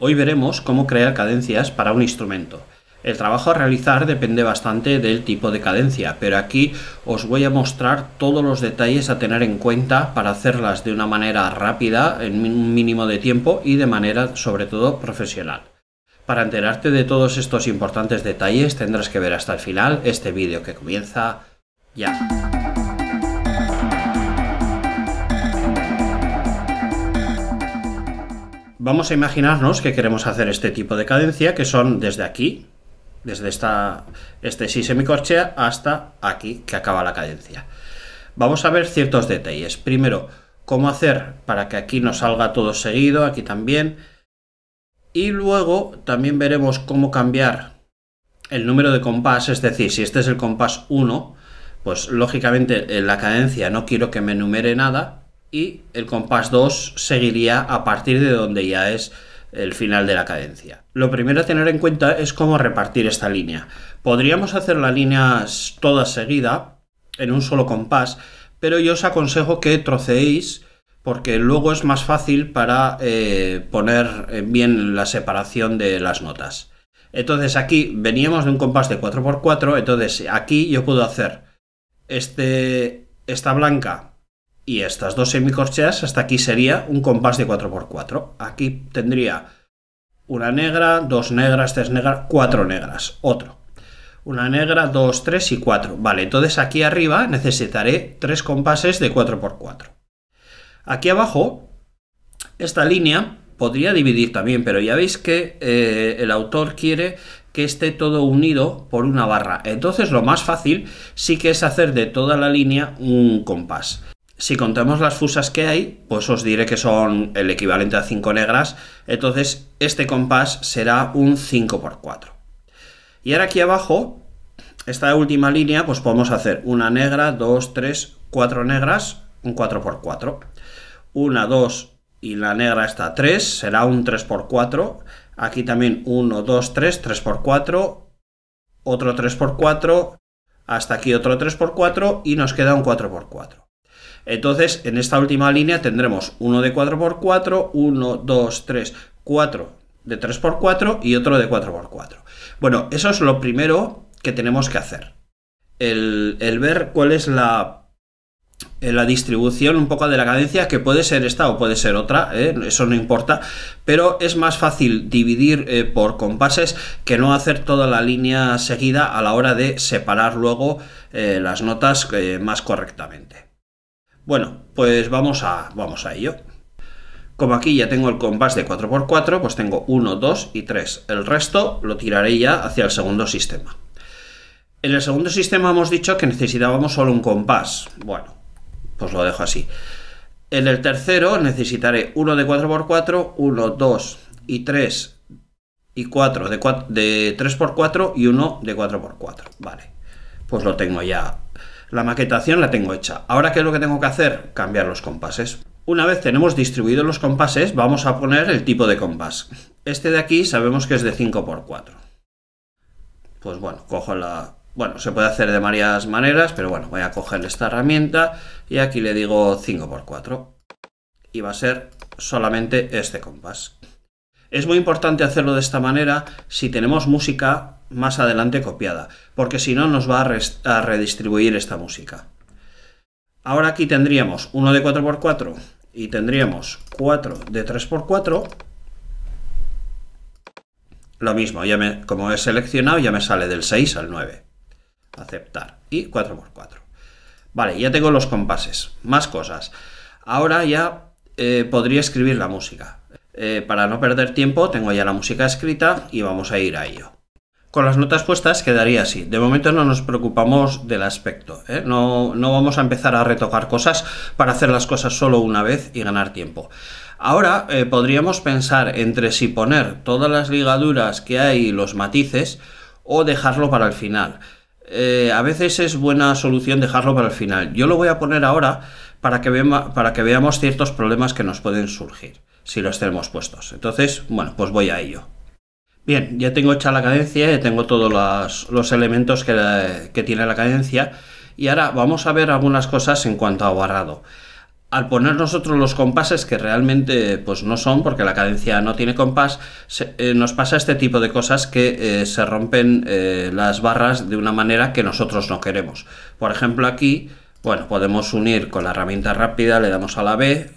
Hoy veremos cómo crear cadencias para un instrumento. El trabajo a realizar depende bastante del tipo de cadencia, pero aquí os voy a mostrar todos los detalles a tener en cuenta para hacerlas de una manera rápida, en un mínimo de tiempo y de manera sobre todo profesional. Para enterarte de todos estos importantes detalles tendrás que ver hasta el final este vídeo que comienza ya. vamos a imaginarnos que queremos hacer este tipo de cadencia, que son desde aquí, desde esta, este si semicorchea hasta aquí, que acaba la cadencia. Vamos a ver ciertos detalles. Primero, cómo hacer para que aquí nos salga todo seguido, aquí también. Y luego también veremos cómo cambiar el número de compás, es decir, si este es el compás 1, pues lógicamente en la cadencia no quiero que me numere nada, y el compás 2 seguiría a partir de donde ya es el final de la cadencia. Lo primero a tener en cuenta es cómo repartir esta línea. Podríamos hacer las líneas toda seguida en un solo compás, pero yo os aconsejo que troceéis porque luego es más fácil para eh, poner bien la separación de las notas. Entonces aquí veníamos de un compás de 4x4, entonces aquí yo puedo hacer este, esta blanca y estas dos semicorcheas hasta aquí sería un compás de 4x4. Aquí tendría una negra, dos negras, tres negras, cuatro negras, otro. Una negra, dos, tres y cuatro. Vale, entonces aquí arriba necesitaré tres compases de 4x4. Aquí abajo, esta línea podría dividir también, pero ya veis que eh, el autor quiere que esté todo unido por una barra. Entonces lo más fácil sí que es hacer de toda la línea un compás. Si contamos las fusas que hay, pues os diré que son el equivalente a 5 negras, entonces este compás será un 5x4. Y ahora aquí abajo, esta última línea, pues podemos hacer una negra, 2, 3, 4 negras, un 4x4. Una, 2 y la negra está 3, será un 3x4. Aquí también 1, 2, 3, 3x4, otro 3x4, hasta aquí otro 3x4 y nos queda un 4x4. Entonces, en esta última línea tendremos uno de 4x4, 1, 2, 3, 4 de 3x4 y otro de 4x4. Bueno, eso es lo primero que tenemos que hacer. El, ver cuál es eh, la, distribución un poco de la cadencia, que puede ser esta o puede ser otra, ¿eh? eso no importa, pero es más fácil dividir eh, por compases que no hacer toda la línea seguida a la hora de separar luego las notas más correctamente. Bueno, pues vamos a, vamos ello. Como aquí ya tengo el compás de 4x4, pues tengo 1, 2 y 3. El resto lo tiraré ya hacia el segundo sistema. En el segundo sistema hemos dicho que necesitábamos solo un compás. Bueno, pues lo dejo así. En el tercero necesitaré 1 de 4x4, 1, 2 y 3 y 4 de, 4, de 3x4 y 1 de 4x4. Vale, pues lo tengo ya la maquetación la tengo hecha. Ahora, ¿qué es lo que tengo que hacer? Cambiar los compases. Una vez tenemos distribuidos los compases, vamos a poner el tipo de compás. Este de aquí sabemos que es de 5x4. Pues bueno, cojo la... Bueno, se puede hacer de varias maneras, pero bueno, voy a coger esta herramienta y aquí le digo 5x4. Y va a ser solamente este compás. Es muy importante hacerlo de esta manera si tenemos música más adelante copiada porque si no nos va a, redistribuir esta música. Ahora aquí tendríamos uno de 4x4 y tendríamos 4 de 3x4. Lo mismo, ya me, como he seleccionado ya me sale del 6 al 9. Aceptar. Y 4x4. Vale, ya tengo los compases. Más cosas. Ahora ya eh, podría escribir la música. Eh, para no perder tiempo tengo ya la música escrita y vamos a ir a ello. Con las notas puestas quedaría así. De momento no nos preocupamos del aspecto. ¿eh? No, no vamos a empezar a retocar cosas para hacer las cosas solo una vez y ganar tiempo. Ahora eh, podríamos pensar entre si poner todas las ligaduras que hay los matices o dejarlo para el final. Eh, a veces es buena solución dejarlo para el final. Yo lo voy a poner ahora para que, para que veamos ciertos problemas que nos pueden surgir si los tenemos puestos. Entonces, bueno, pues voy a ello. Bien, ya tengo hecha la cadencia, ya tengo todos los, elementos que, tiene la cadencia y ahora vamos a ver algunas cosas en cuanto a barrado. Al poner nosotros los compases, que realmente pues no son, porque la cadencia no tiene compás, eh, nos pasa este tipo de cosas que eh, se rompen eh, las barras de una manera que nosotros no queremos. Por ejemplo aquí, bueno, podemos unir con la herramienta rápida, le damos a la B,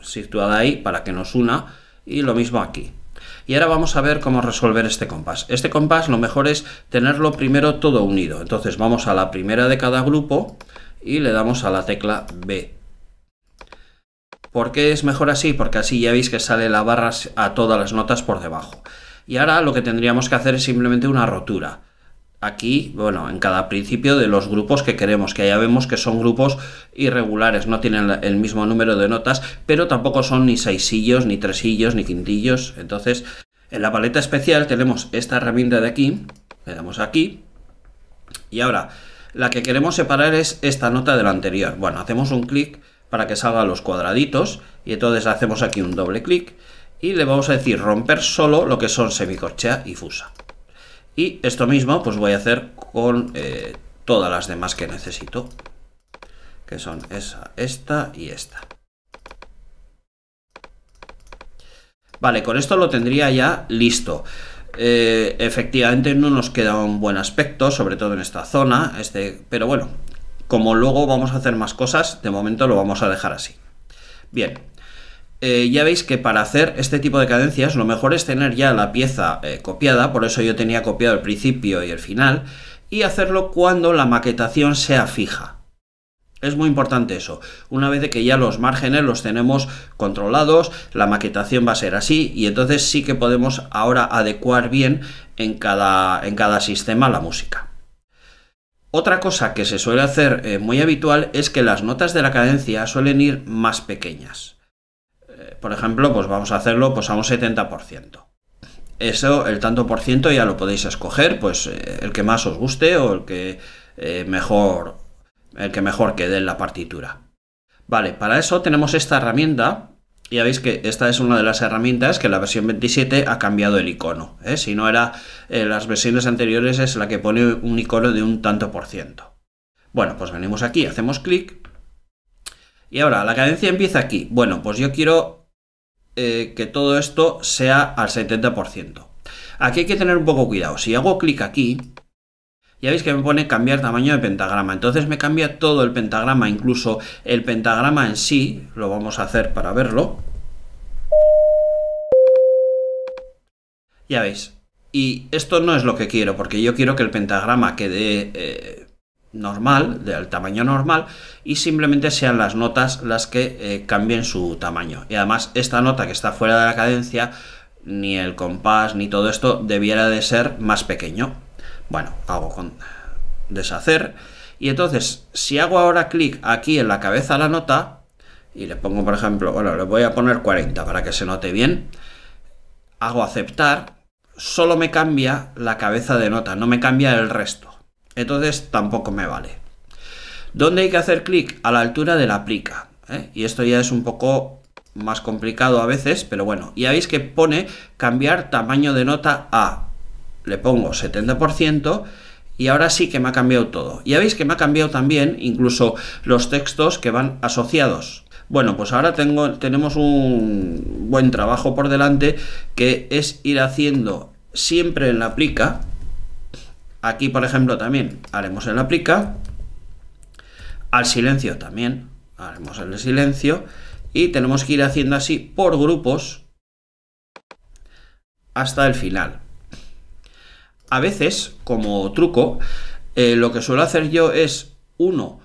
situada ahí, para que nos una, y lo mismo aquí. Y ahora vamos a ver cómo resolver este compás. Este compás lo mejor es tenerlo primero todo unido. Entonces vamos a la primera de cada grupo y le damos a la tecla B. ¿Por qué es mejor así? Porque así ya veis que sale la barra a todas las notas por debajo. Y ahora lo que tendríamos que hacer es simplemente una rotura aquí, bueno, en cada principio de los grupos que queremos, que ya vemos que son grupos irregulares, no tienen el mismo número de notas, pero tampoco son ni seisillos, ni tresillos, ni quintillos. Entonces, en la paleta especial tenemos esta herramienta de aquí, le damos aquí, y ahora la que queremos separar es esta nota de la anterior. Bueno, hacemos un clic para que salgan los cuadraditos, y entonces hacemos aquí un doble clic, y le vamos a decir romper solo lo que son semicorchea y fusa. Y esto mismo pues voy a hacer con eh, todas las demás que necesito. Que son esa, esta y esta. Vale, con esto lo tendría ya listo. Eh, efectivamente no nos queda un buen aspecto, sobre todo en esta zona, este, pero bueno, como luego vamos a hacer más cosas, de momento lo vamos a dejar así. Bien, eh, ya veis que para hacer este tipo de cadencias lo mejor es tener ya la pieza eh, copiada, por eso yo tenía copiado el principio y el final, y hacerlo cuando la maquetación sea fija. Es muy importante eso. Una vez que ya los márgenes los tenemos controlados, la maquetación va a ser así y entonces sí que podemos ahora adecuar bien en cada, sistema la música. Otra cosa que se suele hacer eh, muy habitual es que las notas de la cadencia suelen ir más pequeñas por ejemplo, pues vamos a hacerlo pues a un 70%. Eso, el tanto por ciento ya lo podéis escoger, pues eh, el que más os guste o el que eh, mejor el que mejor quede en la partitura. Vale, para eso tenemos esta herramienta. Ya veis que esta es una de las herramientas que la versión 27 ha cambiado el icono. ¿eh? Si no era las versiones anteriores, es la que pone un icono de un tanto por ciento. Bueno, pues venimos aquí, hacemos clic. Y ahora, la cadencia empieza aquí. Bueno, pues yo quiero eh, que todo esto sea al 70%. Aquí hay que tener un poco cuidado. Si hago clic aquí, ya veis que me pone cambiar tamaño de pentagrama. Entonces me cambia todo el pentagrama, incluso el pentagrama en sí. Lo vamos a hacer para verlo. Ya veis. Y esto no es lo que quiero, porque yo quiero que el pentagrama quede eh, normal, del tamaño normal, y simplemente sean las notas las que eh, cambien su tamaño. Y además esta nota que está fuera de la cadencia, ni el compás, ni todo esto, debiera de ser más pequeño. Bueno, hago con deshacer. Y entonces, si hago ahora clic aquí en la cabeza de la nota, y le pongo, por ejemplo, bueno, le voy a poner 40 para que se note bien, hago aceptar, solo me cambia la cabeza de nota, no me cambia el resto. Entonces tampoco me vale. ¿Dónde hay que hacer clic? A la altura de la plica. ¿eh? Y esto ya es un poco más complicado a veces, pero bueno. Ya veis que pone cambiar tamaño de nota a. Le pongo 70% y ahora sí que me ha cambiado todo. Ya veis que me ha cambiado también incluso los textos que van asociados. Bueno, pues ahora tengo, tenemos un buen trabajo por delante que es ir haciendo siempre en la plica, Aquí, por ejemplo, también haremos el aplica. Al silencio también haremos el silencio. Y tenemos que ir haciendo así por grupos hasta el final. A veces, como truco, eh, lo que suelo hacer yo es uno,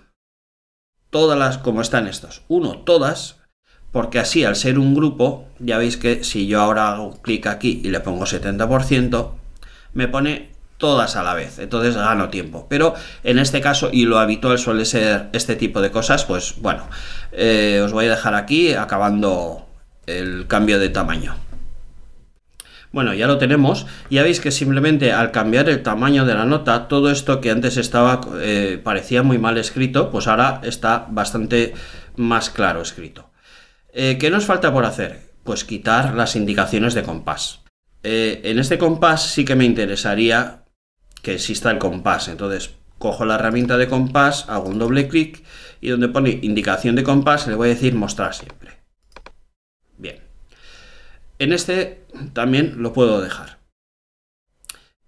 todas las, como están estas, uno, todas, porque así al ser un grupo, ya veis que si yo ahora hago clic aquí y le pongo 70%, me pone todas a la vez, entonces gano tiempo. Pero en este caso, y lo habitual suele ser este tipo de cosas, pues bueno, eh, os voy a dejar aquí acabando el cambio de tamaño. Bueno, ya lo tenemos. Ya veis que simplemente al cambiar el tamaño de la nota, todo esto que antes estaba eh, parecía muy mal escrito, pues ahora está bastante más claro escrito. Eh, ¿Qué nos falta por hacer? Pues quitar las indicaciones de compás. en este compás sí que me interesaría que exista el compás. Entonces, cojo la herramienta de compás, hago un doble clic y donde pone indicación de compás le voy a decir mostrar siempre. Bien. En este también lo puedo dejar.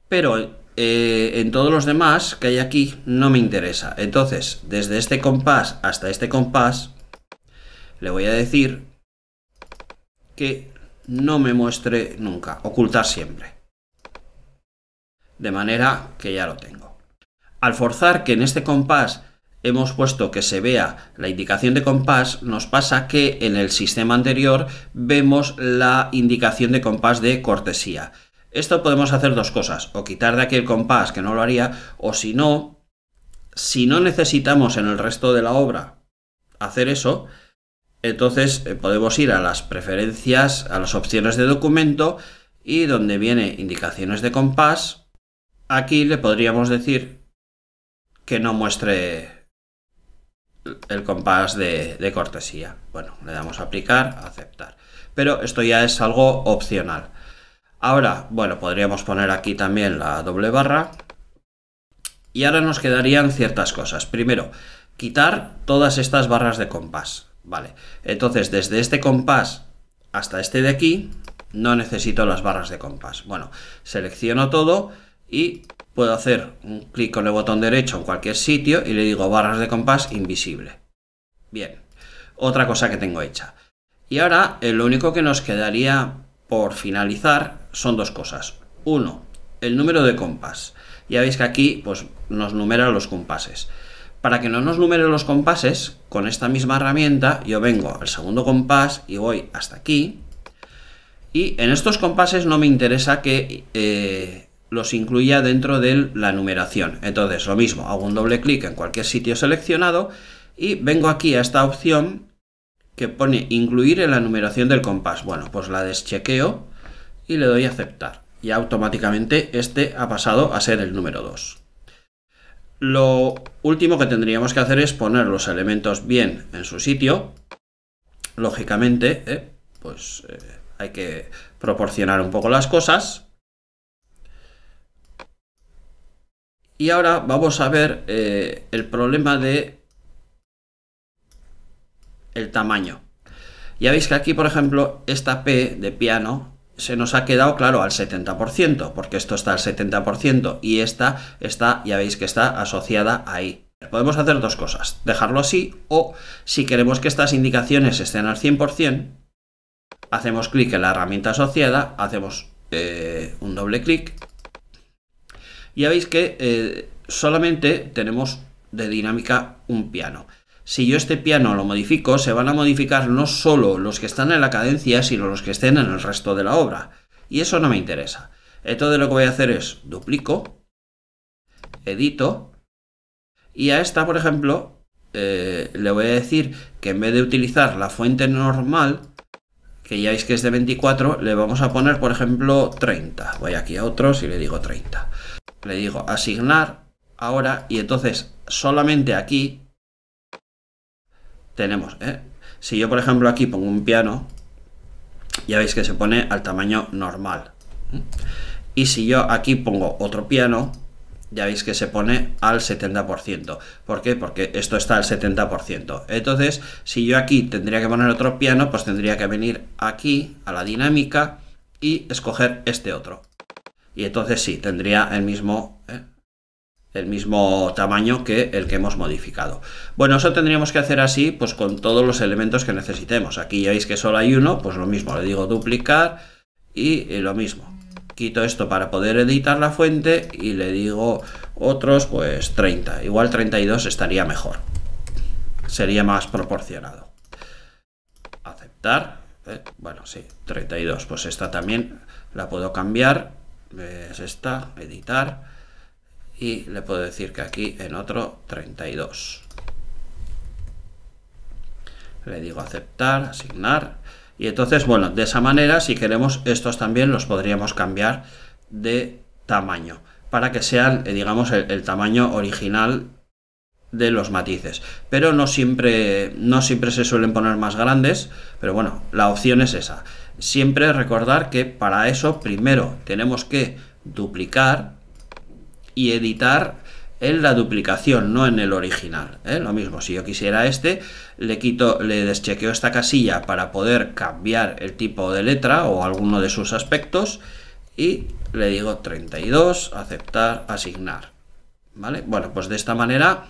Pero eh, en todos los demás que hay aquí no me interesa. Entonces, desde este compás hasta este compás, le voy a decir que no me muestre nunca, ocultar siempre de manera que ya lo tengo. Al forzar que en este compás hemos puesto que se vea la indicación de compás, nos pasa que en el sistema anterior vemos la indicación de compás de cortesía. Esto podemos hacer dos cosas, o quitar de aquí el compás, que no lo haría, o si no, si no necesitamos en el resto de la obra hacer eso, entonces eh, podemos ir a las preferencias, a las opciones de documento, y donde viene indicaciones de compás, Aquí le podríamos decir que no muestre el compás de, cortesía. Bueno, le damos a aplicar, a aceptar. Pero esto ya es algo opcional. Ahora, bueno, podríamos poner aquí también la doble barra. Y ahora nos quedarían ciertas cosas. Primero, quitar todas estas barras de compás. Vale, entonces desde este compás hasta este de aquí no necesito las barras de compás. Bueno, selecciono todo y puedo hacer un clic con el botón derecho en cualquier sitio y le digo barras de compás invisible. Bien, otra cosa que tengo hecha. Y ahora eh, lo único que nos quedaría por finalizar son dos cosas. Uno, el número de compás. Ya veis que aquí pues, nos numera los compases. Para que no nos numere los compases, con esta misma herramienta yo vengo al segundo compás y voy hasta aquí. Y en estos compases no me interesa que eh, los incluía dentro de la numeración. Entonces, lo mismo, hago un doble clic en cualquier sitio seleccionado y vengo aquí a esta opción que pone incluir en la numeración del compás. Bueno, pues la deschequeo y le doy a aceptar. Y automáticamente este ha pasado a ser el número 2. Lo último que tendríamos que hacer es poner los elementos bien en su sitio. Lógicamente, eh, pues eh, hay que proporcionar un poco las cosas. Y ahora vamos a ver eh, el problema de el tamaño. Ya veis que aquí, por ejemplo, esta P de piano se nos ha quedado, claro, al 70%, porque esto está al 70% y esta está, ya veis que está asociada ahí. Podemos hacer dos cosas, dejarlo así o si queremos que estas indicaciones estén al 100%, hacemos clic en la herramienta asociada, hacemos eh, un doble clic ya veis que eh, solamente tenemos de dinámica un piano. Si yo este piano lo modifico, se van a modificar no solo los que están en la cadencia, sino los que estén en el resto de la obra. Y eso no me interesa. Entonces lo que voy a hacer es duplico, edito, y a esta, por ejemplo, eh, le voy a decir que en vez de utilizar la fuente normal, que ya veis que es de 24, le vamos a poner, por ejemplo, 30. Voy aquí a otros y le digo 30 le digo asignar ahora y entonces solamente aquí tenemos, ¿eh? si yo por ejemplo aquí pongo un piano, ya veis que se pone al tamaño normal. ¿eh? Y si yo aquí pongo otro piano, ya veis que se pone al 70%. ¿Por qué? Porque esto está al 70%. Entonces, si yo aquí tendría que poner otro piano, pues tendría que venir aquí a la dinámica y escoger este otro y entonces sí, tendría el mismo, eh, el mismo tamaño que el que hemos modificado. Bueno, eso tendríamos que hacer así pues con todos los elementos que necesitemos. Aquí ya veis que solo hay uno, pues lo mismo, le digo duplicar y, lo mismo. Quito esto para poder editar la fuente y le digo otros pues 30. Igual 32 estaría mejor. Sería más proporcionado. Aceptar. Eh, bueno, sí, 32. Pues esta también la puedo cambiar es esta, editar, y le puedo decir que aquí en otro 32. Le digo aceptar, asignar, y entonces, bueno, de esa manera, si queremos, estos también los podríamos cambiar de tamaño, para que sean, eh, digamos, el, tamaño original de los matices. Pero no siempre, no siempre se suelen poner más grandes, pero bueno, la opción es esa siempre recordar que para eso primero tenemos que duplicar y editar en la duplicación, no en el original. ¿eh? Lo mismo, si yo quisiera este, le quito, le deschequeo esta casilla para poder cambiar el tipo de letra o alguno de sus aspectos y le digo 32, aceptar, asignar. ¿Vale? Bueno, pues de esta manera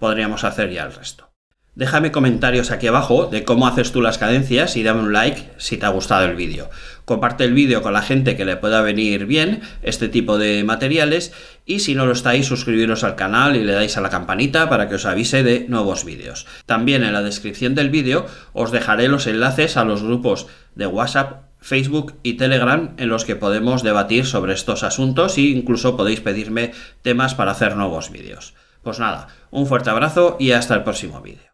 podríamos hacer ya el resto. Déjame comentarios aquí abajo de cómo haces tú las cadencias y dame un like si te ha gustado el vídeo. Comparte el vídeo con la gente que le pueda venir bien este tipo de materiales y si no lo estáis suscribiros al canal y le dais a la campanita para que os avise de nuevos vídeos. También en la descripción del vídeo os dejaré los enlaces a los grupos de WhatsApp Facebook y Telegram en los que podemos debatir sobre estos asuntos e incluso podéis pedirme temas para hacer nuevos vídeos. Pues nada, un fuerte abrazo y hasta el próximo vídeo.